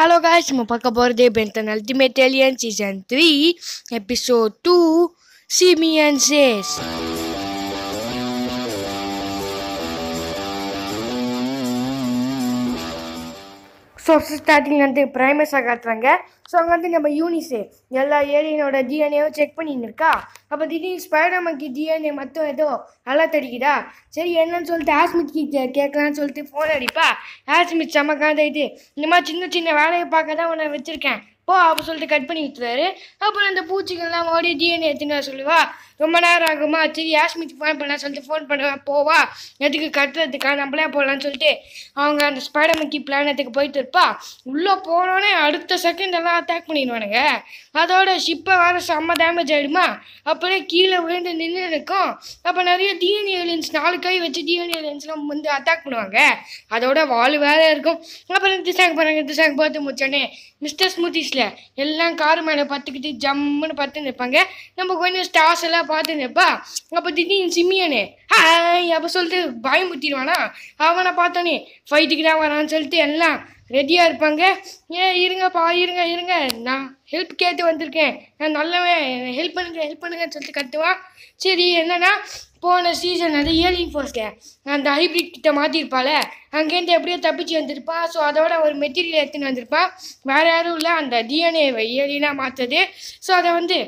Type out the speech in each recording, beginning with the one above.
Halo guys, semua apa kabar di Benton Ultimate Alien Season 3 Episode 2 Simian Sis Simian Sis so starting வந்து ப்ரைமஸாக காட்டுறாங்க so அங்கே வந்து நம்ம யூனிசே எல்லா ஏரியனோட டிஎன்ஏவும் செக் பண்ணின்னு இருக்கா அப்போ திடீர்னு ஸ்பைடர்மன்க்கு டிஎன்ஏ மட்டும் ஏதோ நல்லா தெரியுதா சரி என்னன்னு சொல்லிட்டு ஆஸ்மிட்க்கு கே கேட்கலான்னு சொல்லிட்டு ஃபோன் அடிப்பா ஆஸ்மிட் செம்ம இது இந்த மாதிரி சின்ன சின்ன வேலையை பார்க்க தான் உன்னை வச்சுருக்கேன் ஓ அப்போ சொல்லிட்டு கட் பண்ணி விட்டுறாரு அப்புறம் அந்த பூச்சிகள்லாம் ஓடி டிஎன்ஏ எடுத்துன்னு சொல்லுவா ரொம்ப நேரம் ஆகுமா சரி யாஸ்மிக்கு ஃபோன் பண்ணலாம் சொல்லிட்டு ஃபோன் பண்ணுவேன் போவா எதுக்கு கட்டுறதுக்கா நம்மளே போகலான்னு சொல்லிட்டு அவங்க அந்த ஸ்பைடர் மக்கி பிளானத்துக்கு போயிட்டு இருப்பா உள்ளே போனோடனே அடுத்த செகண்ட் எல்லாம் அட்டாக் பண்ணிடுவானுங்க அதோட ஷிப்பை வேறு செம்ம டேமேஜ் ஆகிடுமா அப்படியே கீழே விழுந்து நின்று இருக்கும் அப்போ நிறைய டிஎன்ஏ ஏலியன்ஸ் நாலு கை வச்சு டிஎன்ஏ ஏலியன்ஸ்லாம் வந்து அட்டாக் பண்ணுவாங்க அதோட வாழ் வேறு இருக்கும் அப்புறம் திசாங்க போகிறாங்க திசாங்க பார்த்து முடிச்சோடனே மிஸ்டர் ஸ்மூத்திஸில் கீழே எல்லாம் காரு மேலே பார்த்துக்கிட்டு ஜம்முன்னு பார்த்து நிற்பாங்க நம்ம கொஞ்சம் ஸ்டார்ஸ் எல்லாம் பார்த்து நிற்பா அப்போ திடீர்னு சிமியனே ஹாய் அப்போ சொல்லிட்டு பயமுத்திடுவானா அவனை பார்த்தோன்னே ஃபைட்டுக்கு வரான்னு சொல்லிட்டு எல்லாம் ரெடியாக இருப்பாங்க ஏன் இருங்கப்பா இருங்க இருங்க நான் ஹெல்ப் கேட்டு வந்திருக்கேன் நான் நல்லவன் ஹெல்ப் பண்ணுங்க ஹெல்ப் பண்ணுங்கன்னு சொல்லிட்டு கத்துவான் சரி என்னன்னா போன சீசன் அது ஏலியன் ஃபோர்ஸ்க்கு அந்த ஹைப்ரிட் கிட்ட மாட்டியிருப்பால அங்கேருந்து எப்படியோ தப்பிச்சு வந்திருப்பான் ஸோ அதோட ஒரு மெட்டீரியல் எடுத்துன்னு வந்திருப்பான் வேறு யாரும் இல்லை அந்த டிஎன்ஏ ஏலியனாக மாற்றுறது ஸோ அதை வந்து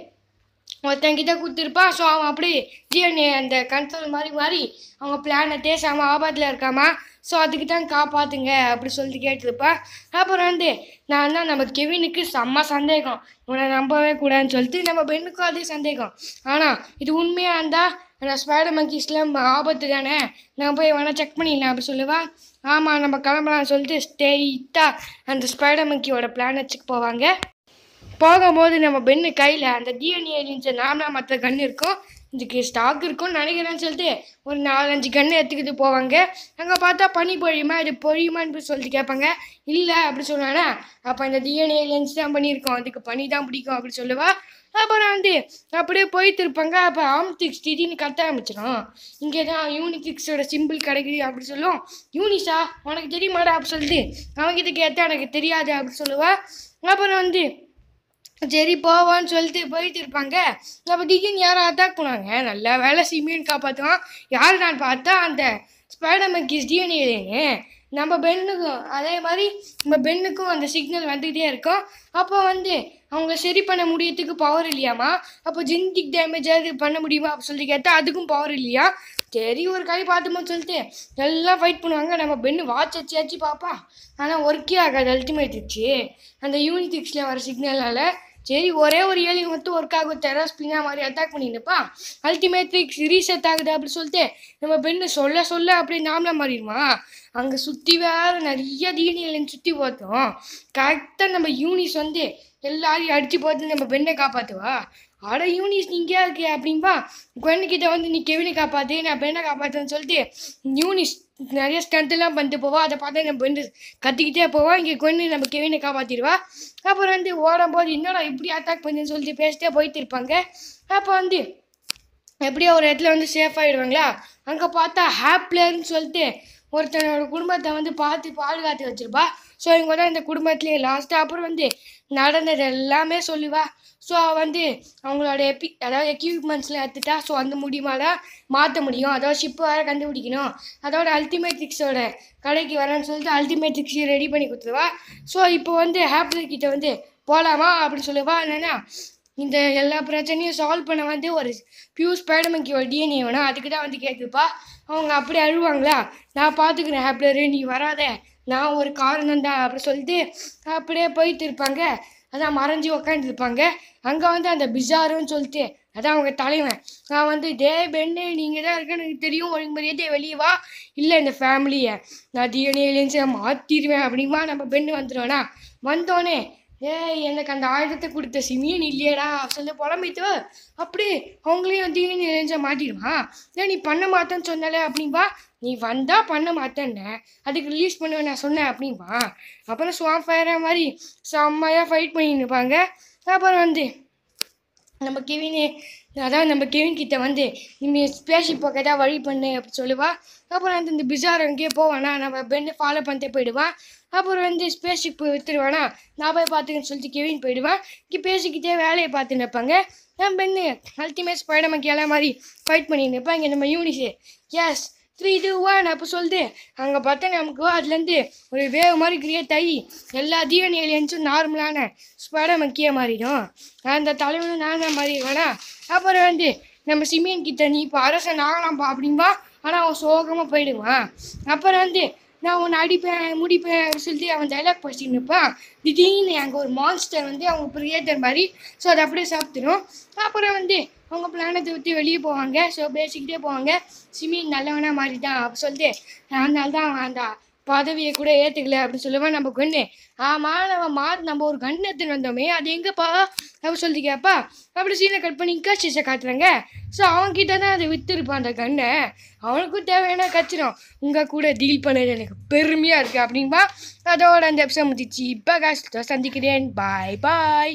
ஒருத்தங்கிட்ட கொடுத்துருப்பான் ஸோ அவன் அப்படி ஜிஎன்ஏ அந்த கன்சல் மாதிரி மாதிரி அவங்க பிளானை செம ஆபத்தில் இருக்காமா ஸோ அதுக்கு தான் காப்பாற்றுங்க அப்படி சொல்லிட்டு கேட்டிருப்பான் அப்புறம் வந்து நான் தான் நம்ம கெவினுக்கு செம்ம சந்தேகம் இவனை நம்பவே கூடாதுன்னு சொல்லிட்டு நம்ம பெண்ணுக்கும் அதே சந்தேகம் ஆனால் இது உண்மையாக இருந்தால் நான் ஸ்பைடர் மங்கீஸ்லாம் ஆபத்து தானே நான் போய் வேணால் செக் பண்ணிடலாம் அப்படி சொல்லுவா ஆமாம் நம்ம கிளம்பலாம்னு சொல்லிட்டு ஸ்டெயிட்டாக அந்த ஸ்பைடர் மங்கியோட பிளானட்ஸுக்கு போவாங்க போகும்போது நம்ம பெண்ணு கையில் அந்த டிஎன்ஏ இருந்துச்சு நாமனா மற்ற கண் இருக்கும் இதுக்கு ஸ்டாக் இருக்கும்னு நினைக்கிறேன்னு சொல்லிட்டு ஒரு நாலஞ்சு கன்று எடுத்துக்கிட்டு போவாங்க அங்கே பார்த்தா பனி பொழியுமா இது பொழியுமான்னு சொல்லிட்டு கேட்பாங்க இல்லை அப்படி சொன்னானா அப்போ இந்த டிஎன்ஏ லென்ஸ் தான் பண்ணியிருக்கோம் அதுக்கு பனி தான் பிடிக்கும் அப்படின்னு சொல்லுவா அப்புறம் வந்து அப்படியே போயிட்டு இருப்பாங்க அப்போ ஆம்திக்ஸ் திடீர்னு கட்ட ஆரம்பிச்சிடும் இங்கே தான் யூனிகிக்ஸோட சிம்பிள் கிடைக்குது அப்படின்னு சொல்லுவோம் யூனிஷா உனக்கு தெரியுமாடா அப்படி சொல்லிட்டு கிட்ட கேட்டால் எனக்கு தெரியாது அப்படின்னு சொல்லுவா அப்புறம் வந்து சரி போவான்னு சொல்லிட்டு போயிட்டு இருப்பாங்க அப்போ திடீர்னு யாரும் அட்டாக் பண்ணாங்க நல்ல வேலை சிமியன் காப்பாற்றுவான் யார் நான் பார்த்தா அந்த ஸ்பைடர்மேன் கிஸ் டிஎன்ஏலேன்னு நம்ம பெண்ணுக்கும் அதே மாதிரி நம்ம பெண்ணுக்கும் அந்த சிக்னல் வந்துக்கிட்டே இருக்கும் அப்போ வந்து அவங்க சரி பண்ண முடியறதுக்கு பவர் இல்லையாமா அப்போ ஜென்டிக் டேமேஜ் அது பண்ண முடியுமா அப்படி சொல்லி கேட்டால் அதுக்கும் பவர் இல்லையா சரி ஒரு கை பார்த்துமோன்னு சொல்லிட்டு எல்லாம் ஃபைட் பண்ணுவாங்க நம்ம பெண்ணு வாட்ச் வச்சியாச்சு பார்ப்பா ஆனால் ஒர்க்கே ஆகாது அல்டிமேட் வச்சு அந்த யூனிட்டிக்ஸில் வர சிக்னலால் சரி ஒரே ஒரு ஏலியன் மட்டும் ஒர்க் ஆகும் டெரஸ் பின்னா மாதிரி அட்டாக் பண்ணிட்டுப்பா அல்டிமேட்ரிக் செட் ஆகுது அப்படின்னு சொல்லிட்டு நம்ம பெண்ணு சொல்ல சொல்ல அப்படியே நாமளா மாறிடுமா அங்கே சுற்றி வேறு நிறைய தீனியில் சுற்றி பார்த்தோம் கரெக்டாக நம்ம யூனிஸ் வந்து எல்லாரையும் அடித்து போட்டு நம்ம பெண்ணை காப்பாற்றுவா அட யூனிஸ் இங்கேயா இருக்கே அப்படின்பா குழந்தைகிட்ட வந்து நீ கெவினை காப்பாத்து நான் பெண்ணை காப்பாற்றுன்னு சொல்லிட்டு யூனிஸ் நிறைய ஸ்டண்ட்லாம் பண்ணிட்டு போவா அதை பார்த்தா நம்ம வந்து கத்திக்கிட்டே போவா இங்கே குழந்தை நம்ம கெவினை காப்பாற்றிடுவா அப்புறம் வந்து ஓடும்போது இன்னொரு இப்படி அட்டாக் பண்ணுன்னு சொல்லிட்டு பேசிட்டே போயிட்டு இருப்பாங்க அப்போ வந்து எப்படியோ ஒரு இடத்துல வந்து சேஃப் ஆகிடுவாங்களா அங்கே பார்த்தா ஹாப்லேருன்னு சொல்லிட்டு ஒருத்தனோட குடும்பத்தை வந்து பார்த்து பாதுகாத்து வச்சிருப்பா ஸோ இவங்க தான் இந்த குடும்பத்துலேயே லாஸ்ட்டாக அப்புறம் வந்து நடந்தது எல்லாமே சொல்லுவா ஸோ வந்து அவங்களோட எப்பி அதாவது எக்யூப்மெண்ட்ஸ்லாம் எடுத்துட்டா ஸோ அந்த மூலியமாக தான் மாற்ற முடியும் அதோட ஷிப்பு வேறு கண்டுபிடிக்கணும் அதோட அல்டிமேட்ரிக்ஸோட கடைக்கு வரேன்னு சொல்லிட்டு அல்டிமேட்ரிக்ஸ் ரெடி பண்ணி கொடுத்துருவா ஸோ இப்போ வந்து ஹாப்பிள் கிட்டே வந்து போகலாமா அப்படின்னு சொல்லுவா என்னென்னா இந்த எல்லா பிரச்சனையும் சால்வ் பண்ண வந்து ஒரு பியூர் ஸ்பைடமேக்கியோட டிஎன்ஏ வேணும் அதுக்கு தான் வந்து கேட்குதுப்பா அவங்க அப்படி அழுவாங்களா நான் பார்த்துக்கிறேன் ஹேப்லரு நீ வராத நான் ஒரு காரணம் தான் அப்படி சொல்லிட்டு அப்படியே போயிட்டு இருப்பாங்க அதான் மறைஞ்சி உக்காந்துருப்பாங்க அங்கே வந்து அந்த பிசாருன்னு சொல்லிட்டு அதான் அவங்க தலைவன் நான் வந்து டே பெண்ணு நீங்கள் தான் இருக்க எனக்கு தெரியும் ஒழுங்கு மரியாதை வெளியே வா இல்லை இந்த ஃபேமிலியை நான் டிஎன்ஏலேருந்து மாற்றிடுவேன் அப்படிமா நம்ம பெண்ணு வந்துடுவோண்ணா வந்தோடனே ஏய் எனக்கு அந்த ஆயுதத்தை கொடுத்த சிமியன் இல்லையடா சொல்லி புலம்பித்துவ அப்படி அவங்களையும் வந்து நிறைஞ்ச மாட்டிடுவா ஏன் நீ பண்ண மாட்டேன்னு சொன்னாலே அப்படிம்பா நீ வந்தால் பண்ண மாட்டேன்ன அதுக்கு ரிலீஸ் பண்ணுவேன் நான் சொன்னேன் அப்படிம்பா அப்புறம் சுவாம் ஃபயரா மாதிரி செம்மையாக ஃபைட் பண்ணிட்டு இருப்பாங்க அப்புறம் வந்து நம்ம கிவினே அதான் நம்ம கெவின் கிட்ட வந்து நீ ஸ்பேஷிப் பக்கத்தாக வழி பண்ணு அப்படி சொல்லுவா அப்புறம் வந்து இந்த பிசார் அங்கேயே போவானா நம்ம பெண்ணு ஃபாலோ பண்ணிட்டே போயிடுவான் அப்புறம் வந்து ஸ்பேஷிப் வித்துருவானா நான் போய் பார்த்துக்கன்னு சொல்லிட்டு கெவின் போயிடுவான் இங்கே பேசிக்கிட்டே வேலையை பார்த்து இருப்பாங்க நம்ம பெண்ணு அல்டிமேட் ஸ்பைடர் மக்கி மாதிரி ஃபைட் பண்ணி நிற்பாங்க இங்கே நம்ம யூனிஸு எஸ் த்ரீ டூ ஒன் அப்போ சொல்லிட்டு அங்கே பார்த்தா நமக்கு அதுலேருந்து ஒரு வேவ் மாதிரி கிரியேட் ஆகி எல்லா தீவன ஏலியன்ஸும் நார்மலான ஸ்படம் முக்கிய மாறிடும் அந்த தலைவனும் நானும் வேணா அப்புறம் வந்து நம்ம சிமியன் கிட்ட நீ இப்போ அரசன் ஆகலாம்ப்பா அப்படின்பா ஆனால் அவன் சோகமாக போயிடுவான் அப்புறம் வந்து நான் உன்னை அடிப்பேன் முடிப்பேன் சொல்லி அவன் டைலாக் படிச்சுட்டு இருப்பான் திடீர்னு அங்கே ஒரு மான்ஸ்டர் வந்து அவங்க கிரியேட்டர் மாதிரி ஸோ அதை அப்படியே சாப்பிட்டுரும் அப்புறம் வந்து அவங்க பிளானத்தை விட்டு வெளியே போவாங்க ஸோ பேசிக்கிட்டே போவாங்க சிமி நல்லவனாக தான் அப்படி சொல்லிட்டு அதனால தான் அவன் அந்த பதவியை கூட ஏற்றுக்கல அப்படின்னு சொல்லுவேன் நம்ம கண்ணு ஆ மாணவ மாறு நம்ம ஒரு கண்ணு எடுத்துன்னு வந்தோமே அது எங்கேப்பா அப்படின்னு சொல்லி கேட்பா அப்படி சீனை கட் பண்ணி சீசை காட்டுறாங்க ஸோ அவன்கிட்ட தான் அதை விற்றுருப்பான் அந்த கண்ணை அவனுக்கும் தேவையான கச்சிடும் உங்கள் கூட டீல் பண்ணது எனக்கு பெருமையாக இருக்குது அப்படின்பா அதோட அந்த எபிசோட் முடிச்சு இப்போ காசு சந்திக்கிறேன் பாய் பாய்